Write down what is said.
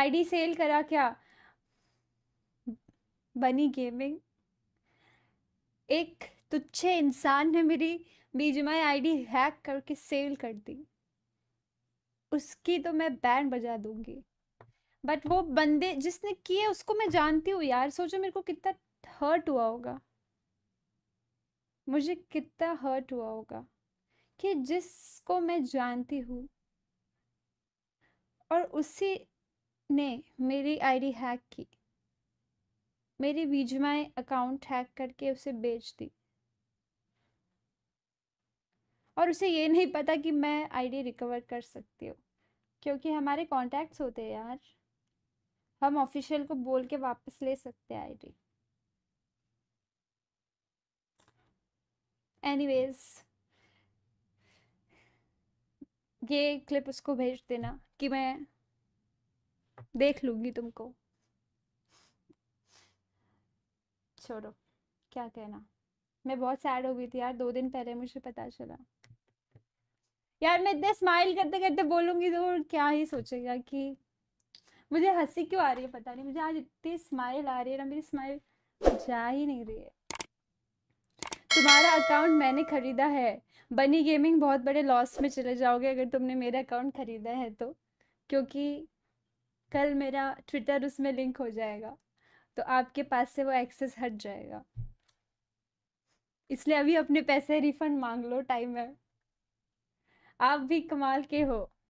ID cell करा क्या बनी गेमिंग एक तुच्छे इंसान ने मेरी बीजमाई आईडी हैक करके सेल कर दी उसकी तो मैं बैंड बजा दूंगी बट वो बंदे जिसने किए उसको मैं जानती हूँ यार सोचो मेरे को कितना हर्ट हुआ होगा मुझे कितना हर्ट हुआ होगा कि जिसको मैं जानती हूँ और उसी ने मेरी आईडी हैक की मेरी बीजमाई अकाउंट हैक करके उसे बेच दी और उसे ये नहीं पता कि मैं आईडी रिकवर कर सकती हूँ क्योंकि हमारे कॉन्टैक्ट्स होते हैं यार हम ऑफिशियल को बोल के वापस ले सकते हैं आईडी एनीवेज ये क्लिप उसको भेज देना कि मैं देख लूंगी तुमको छोड़ो क्या कहना मैं बहुत सैड हो गई थी यार दो दिन पहले मुझे पता चला यार मैं इतने स्माइल करते करते बोलूंगी तो क्या ही सोचेगा कि मुझे हंसी क्यों आ रही है पता नहीं मुझे आज इतनी स्माइल आ रही है ना मेरी स्माइल जा ही नहीं रही है तुम्हारा अकाउंट मैंने खरीदा है बनी गेमिंग बहुत बड़े लॉस में चले जाओगे अगर तुमने मेरा अकाउंट खरीदा है तो क्योंकि कल मेरा ट्विटर उसमें लिंक हो जाएगा तो आपके पास से वो एक्सेस हट जाएगा इसलिए अभी अपने पैसे रिफंड मांग लो टाइम है आप भी कमाल के हो